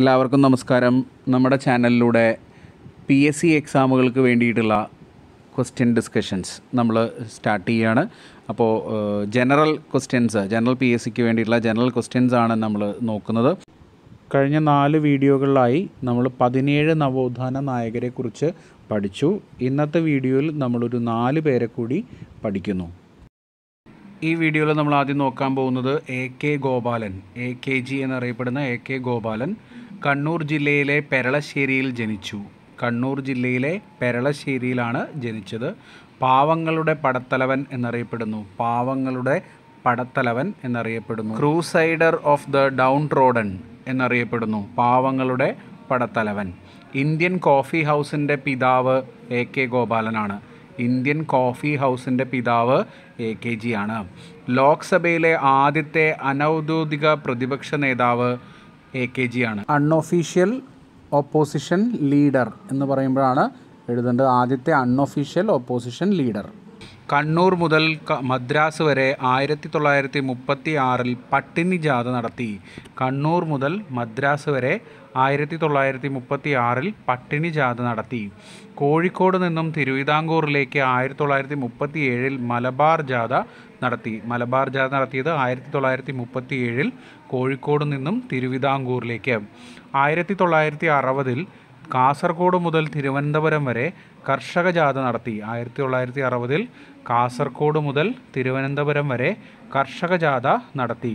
എല്ലാവർക്കും നമസ്കാരം നമ്മുടെ ചാനലിലൂടെ പി എസ് സി എക്സാമുകൾക്ക് വേണ്ടിയിട്ടുള്ള ക്വസ്റ്റ്യൻ ഡിസ്കഷൻസ് നമ്മൾ സ്റ്റാർട്ട് ചെയ്യുകയാണ് അപ്പോൾ general questions general P S സിക്ക് വേണ്ടിയിട്ടുള്ള ജനറൽ ക്വസ്റ്റ്യൻസ് ആണ് നമ്മൾ നോക്കുന്നത് കഴിഞ്ഞ നാല് വീഡിയോകളിലായി നമ്മൾ പതിനേഴ് നവോത്ഥാന നായകരെക്കുറിച്ച് പഠിച്ചു ഇന്നത്തെ വീഡിയോയിൽ നമ്മളൊരു നാല് പേരെ കൂടി പഠിക്കുന്നു ഈ വീഡിയോയിൽ നമ്മൾ ആദ്യം നോക്കാൻ പോകുന്നത് A K Gopalan A K G എന്നറിയപ്പെടുന്ന എ കെ ഗോപാലൻ കണ്ണൂർ ജില്ലയിലെ പെരളശ്ശേരിയിൽ ജനിച്ചു കണ്ണൂർ ജില്ലയിലെ പെരളശ്ശേരിയിലാണ് ജനിച്ചത് പാവങ്ങളുടെ പടത്തലവൻ എന്നറിയപ്പെടുന്നു പാവങ്ങളുടെ പടത്തലവൻ എന്നറിയപ്പെടുന്നു crusader of the downtrodden എന്നറിയപ്പെടുന്നു പാവങ്ങളുടെ പടത്തലവൻ ഇന്ത്യൻ കോഫി ഹൗസിൻ്റെ പിതാവ് എ കെ ഗോപാലനാണ് ഇന്ത്യൻ കോഫി ഹൗസിൻ്റെ പിതാവ് എ കെ ജി ആണ് ലോക്സഭയിലെ ആദ്യത്തെ അനൗദ്യോഗിക പ്രതിപക്ഷ നേതാവ് എ കെ ജി ആണ് അൺഒഫീഷ്യൽ ഓപ്പോസിഷൻ ലീഡർ എന്ന് പറയുമ്പോഴാണ് എഴുതേണ്ടത് ആദ്യത്തെ അൺഒഫീഷ്യൽ ഓപ്പോസിഷൻ ലീഡർ കണ്ണൂർ മുതൽ മദ്രാസ് വരെ ആയിരത്തി തൊള്ളായിരത്തി മുപ്പത്തി ആറിൽ പട്ടിണി ജാഥ നടത്തി കണ്ണൂർ മുതൽ മദ്രാസ് വരെ ആയിരത്തി തൊള്ളായിരത്തി മുപ്പത്തി ആറിൽ പട്ടിണി ജാഥ നടത്തി കോഴിക്കോട് നിന്നും തിരുവിതാംകൂറിലേക്ക് ആയിരത്തി തൊള്ളായിരത്തി മുപ്പത്തി ഏഴിൽ മലബാർ ജാഥ നടത്തി മലബാർ ജാഥ നടത്തിയത് ആയിരത്തി തൊള്ളായിരത്തി മുപ്പത്തി ഏഴിൽ കോഴിക്കോട് നിന്നും തിരുവിതാംകൂറിലേക്ക് ആയിരത്തി തൊള്ളായിരത്തി അറുപതിൽ കാസർഗോഡ് മുതൽ തിരുവനന്തപുരം വരെ കർഷക ജാഥ നടത്തി ആയിരത്തി തൊള്ളായിരത്തി അറുപതിൽ കാസർഗോഡ് മുതൽ തിരുവനന്തപുരം വരെ കർഷക ജാഥ നടത്തി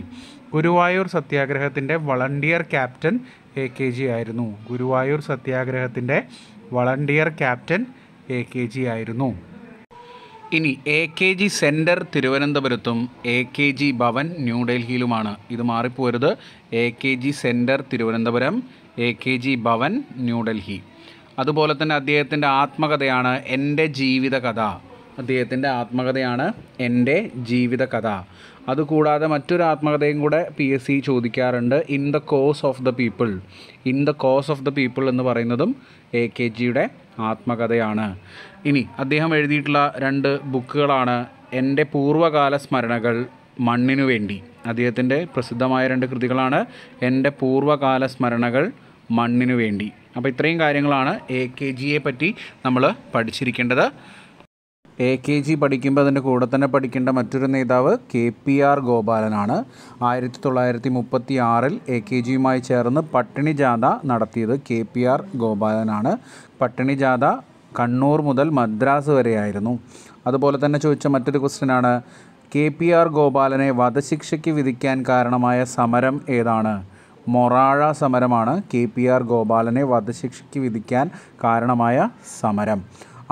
ഗുരുവായൂർ സത്യാഗ്രഹത്തിൻ്റെ volunteer captain A K G ആയിരുന്നു ഗുരുവായൂർ സത്യാഗ്രഹത്തിൻ്റെ volunteer captain A K G ആയിരുന്നു ഇനി എ കെ ജി സെൻറ്റർ തിരുവനന്തപുരത്തും എ കെ ജി ഭവൻ ന്യൂഡൽഹിയിലുമാണ് ഇത് മാറിപ്പോരുത് A K G centre Thiruvananthapuram A K G Bhavan New Delhi അതുപോലെ തന്നെ അദ്ദേഹത്തിൻ്റെ ആത്മകഥയാണ് എൻ്റെ ജീവിതകഥ അദ്ദേഹത്തിൻ്റെ ആത്മകഥയാണ് എൻ്റെ ജീവിതകഥ അതുകൂടാതെ മറ്റൊരു ആത്മകഥയും കൂടെ പി എസ് സി ചോദിക്കാറുണ്ട് in the cause of the people in the cause of the people എന്ന് പറയുന്നതും എ കെ ജിയുടെ ആത്മകഥയാണ് ഇനി അദ്ദേഹം എഴുതിയിട്ടുള്ള രണ്ട് ബുക്കുകളാണ് എൻ്റെ പൂർവ്വകാല സ്മരണകൾ മണ്ണിനു വേണ്ടി അദ്ദേഹത്തിൻ്റെ പ്രസിദ്ധമായ രണ്ട് കൃതികളാണ് എൻ്റെ പൂർവ്വകാല സ്മരണകൾ മണ്ണിനു വേണ്ടി അപ്പോൾ ഇത്രയും കാര്യങ്ങളാണ് എ കെ ജിയെ പറ്റി നമ്മൾ പഠിച്ചിരിക്കേണ്ടത് എ കെ ജി പഠിക്കുമ്പോൾ അതിൻ്റെ കൂടെ തന്നെ പഠിക്കേണ്ട മറ്റൊരു നേതാവ് കെ പി ആർ ഗോപാലനാണ് ആയിരത്തി തൊള്ളായിരത്തി മുപ്പത്തി ആറിൽ എ കെ ജിയുമായി ചേർന്ന് പട്ടിണി ജാഥ നടത്തിയത് കെ പി ആർ ഗോപാലനാണ് പട്ടിണി ജാഥ കണ്ണൂർ മുതൽ മദ്രാസ് വരെയായിരുന്നു അതുപോലെ തന്നെ ചോദിച്ച മറ്റൊരു ക്വസ്റ്റ്യനാണ് കെ പി ആർ ഗോപാലനെ വധശിക്ഷയ്ക്ക് വിധിക്കാൻ കാരണമായ സമരം ഏതാണ് മൊറാഴ സമരമാണ് കെ പി ആർ ഗോപാലനെ വധശിക്ഷയ്ക്ക് വിധിക്കാൻ കാരണമായ സമരം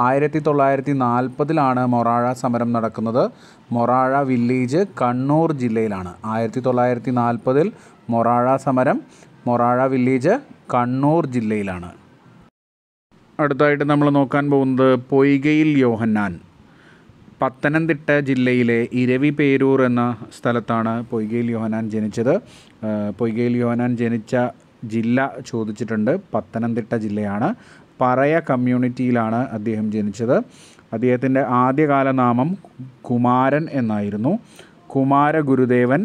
ആയിരത്തി തൊള്ളായിരത്തി നാൽപ്പതിലാണ് മൊറാഴ സമരം നടക്കുന്നത് മൊറാഴ വില്ലേജ് കണ്ണൂർ ജില്ലയിലാണ് ആയിരത്തി തൊള്ളായിരത്തി നാൽപ്പതിൽ മൊറാഴ സമരം മൊറാഴ വില്ലേജ് കണ്ണൂർ ജില്ലയിലാണ് അടുത്തായിട്ട് നമ്മൾ നോക്കാൻ പോകുന്നത് പൊയ്കയിൽ യോഹന്നാൻ പത്തനംതിട്ട ജില്ലയിലെ ഇരവി പേരൂർ എന്ന സ്ഥലത്താണ് പൊയ്കയിൽ യോഹനാൻ ജനിച്ചത് പൊയ്കയിൽ യോഹനാൻ ജനിച്ച ജില്ല ചോദിച്ചിട്ടുണ്ട് പത്തനംതിട്ട ജില്ലയാണ് പറയ കമ്മ്യൂണിറ്റിയിലാണ് അദ്ദേഹം ജനിച്ചത് അദ്ദേഹത്തിൻ്റെ ആദ്യകാല നാമം കുമാരൻ എന്നായിരുന്നു കുമാര ഗുരുദേവൻ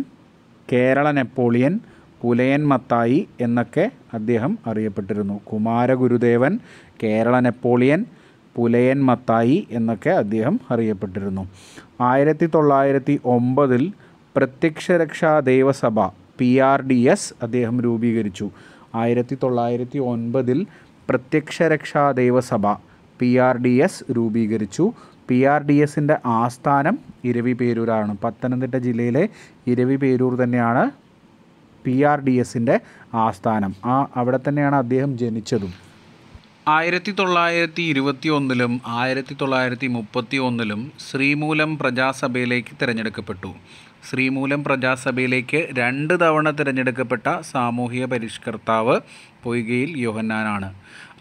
കേരള നെപ്പോളിയൻ പുലയൻ മത്തായി എന്നൊക്കെ അദ്ദേഹം അറിയപ്പെട്ടിരുന്നു കുമാര ഗുരുദേവൻ കേരള നെപ്പോളിയൻ പുലയൻ മത്തായി എന്നൊക്കെ അദ്ദേഹം അറിയപ്പെട്ടിരുന്നു ആയിരത്തി തൊള്ളായിരത്തി ഒമ്പതിൽ Prathyaksha Raksha Devasabha P R D S അദ്ദേഹം രൂപീകരിച്ചു ആയിരത്തി തൊള്ളായിരത്തി ഒൻപതിൽ Prathyaksha Raksha Devasabha P R D S രൂപീകരിച്ചു പി ആർ ഡി എസിൻ്റെ ആസ്ഥാനം ഇരവിപേരൂരാണ് പത്തനംതിട്ട ജില്ലയിലെ ഇരവിപേരൂർ തന്നെയാണ് പി ആർ ഡി എസിൻ്റെ ആസ്ഥാനം ആ അവിടെ തന്നെയാണ് അദ്ദേഹം ജനിച്ചതും ആയിരത്തി തൊള്ളായിരത്തി ഇരുപത്തി ഒന്നിലും ആയിരത്തി തൊള്ളായിരത്തി മുപ്പത്തി ഒന്നിലും ശ്രീമൂലം പ്രജാസഭയിലേക്ക് തിരഞ്ഞെടുക്കപ്പെട്ടു ശ്രീമൂലം പ്രജാസഭയിലേക്ക് രണ്ട് തവണ തിരഞ്ഞെടുക്കപ്പെട്ട സാമൂഹിക പരിഷ്കർത്താവ് പൊയ്കയിൽ യോഹന്നാനാണ്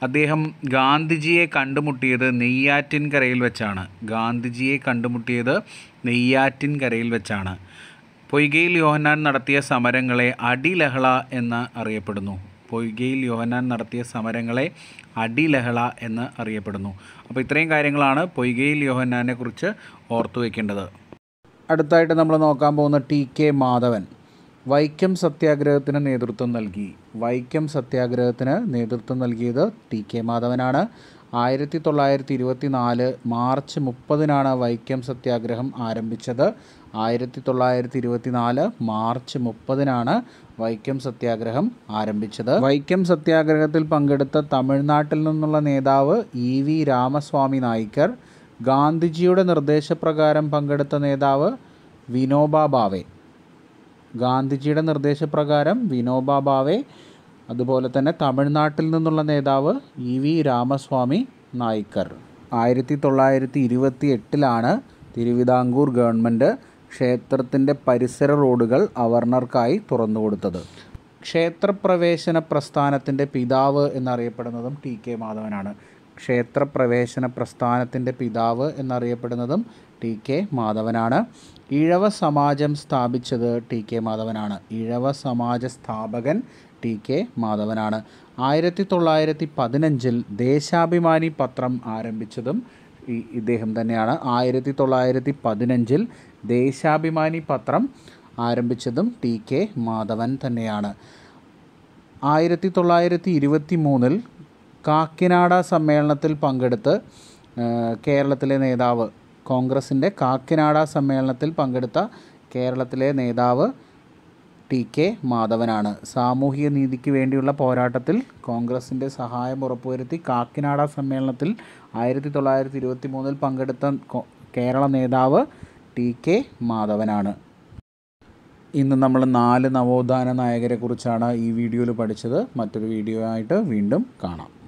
അദ്ദേഹം ഗാന്ധിജിയെ കണ്ടുമുട്ടിയത് നെയ്യാറ്റിൻകരയിൽ വെച്ചാണ് ഗാന്ധിജിയെ കണ്ടുമുട്ടിയത് നെയ്യാറ്റിൻകരയിൽ വെച്ചാണ് പൊയ്കയിൽ യോഹന്നാൻ നടത്തിയ സമരങ്ങളെ അടിലഹള എന്ന് അറിയപ്പെടുന്നു പൊയ്കയിൽ യോഹനാൻ നടത്തിയ സമരങ്ങളെ അടിലഹള എന്ന് അറിയപ്പെടുന്നു അപ്പോൾ ഇത്രയും കാര്യങ്ങളാണ് പൊയ്കയിൽ യോഹനാനെ കുറിച്ച് ഓർത്തു വയ്ക്കേണ്ടത് അടുത്തായിട്ട് നമ്മൾ നോക്കാൻ പോകുന്ന ടി കെ മാധവൻ വൈക്കം സത്യാഗ്രഹത്തിന് നേതൃത്വം നൽകി വൈക്കം സത്യാഗ്രഹത്തിന് നേതൃത്വം നൽകിയത് ടി കെ മാധവനാണ് ആയിരത്തി തൊള്ളായിരത്തി ഇരുപത്തി നാല് മാർച്ച് മുപ്പതിനാണ് വൈക്കം സത്യാഗ്രഹം ആരംഭിച്ചത് ആയിരത്തി തൊള്ളായിരത്തി ഇരുപത്തി നാല് മാർച്ച് മുപ്പതിനാണ് വൈക്കം സത്യാഗ്രഹം ആരംഭിച്ചത് വൈക്കം സത്യാഗ്രഹത്തിൽ പങ്കെടുത്ത തമിഴ്നാട്ടിൽ നിന്നുള്ള നേതാവ് ഇ വി രാമസ്വാമി നായിക്കർ ഗാന്ധിജിയുടെ നിർദ്ദേശപ്രകാരം പങ്കെടുത്ത നേതാവ് വിനോബ ഭാവെ ഗാന്ധിജിയുടെ നിർദ്ദേശപ്രകാരം വിനോബ ഭാവെ അതുപോലെ തന്നെ തമിഴ്നാട്ടിൽ നിന്നുള്ള നേതാവ് ഇ വി രാമസ്വാമി നായിക്കർ ആയിരത്തി തൊള്ളായിരത്തി ഇരുപത്തി എട്ടിലാണ് തിരുവിതാംകൂർ ഗവൺമെൻറ് ക്ഷേത്രത്തിൻ്റെ പരിസര റോഡുകൾ അവർണർക്കായി തുറന്നുകൊടുത്തത് ക്ഷേത്രപ്രവേശന പ്രസ്ഥാനത്തിൻ്റെ പിതാവ് എന്നറിയപ്പെടുന്നതും ടി കെ മാധവനാണ് ക്ഷേത്രപ്രവേശന പ്രസ്ഥാനത്തിൻ്റെ പിതാവ് എന്നറിയപ്പെടുന്നതും ടി കെ മാധവനാണ് ഇഴവ സമാജം സ്ഥാപിച്ചത് ടി കെ മാധവനാണ് ഇഴവ സമാജ സ്ഥാപകൻ ടി കെ മാധവനാണ് ആയിരത്തി തൊള്ളായിരത്തി പതിനഞ്ചിൽ ദേശാഭിമാനി പത്രം ആരംഭിച്ചതും ഇദ്ദേഹം തന്നെയാണ് ആയിരത്തി തൊള്ളായിരത്തി പതിനഞ്ചിൽ ദേശാഭിമാനി പത്രം ആരംഭിച്ചതും ടി കെ മാധവൻ തന്നെയാണ് ആയിരത്തി തൊള്ളായിരത്തി ഇരുപത്തി മൂന്നിൽ കാക്കിനാട സമ്മേളനത്തിൽ പങ്കെടുത്ത് കേരളത്തിലെ നേതാവ് കോൺഗ്രസിൻ്റെ കാക്കിനാട സമ്മേളനത്തിൽ പങ്കെടുത്ത കേരളത്തിലെ നേതാവ് ടി കെ മാധവനാണ് സാമൂഹിക നീതിക്ക് വേണ്ടിയുള്ള പോരാട്ടത്തിൽ കോൺഗ്രസിൻ്റെ സഹായം ഉറപ്പുവരുത്തി കാക്കിനാട സമ്മേളനത്തിൽ ആയിരത്തി തൊള്ളായിരത്തി ഇരുപത്തി മൂന്നിൽ പങ്കെടുത്ത കേരള നേതാവ് ടി കെ മാധവനാണ് ഇന്ന് നമ്മൾ നാല് നവോത്ഥാന നായകരെക്കുറിച്ചാണ് ഈ വീഡിയോയിൽ പഠിച്ചത് മറ്റൊരു വീഡിയോ ആയിട്ട് വീണ്ടും കാണാം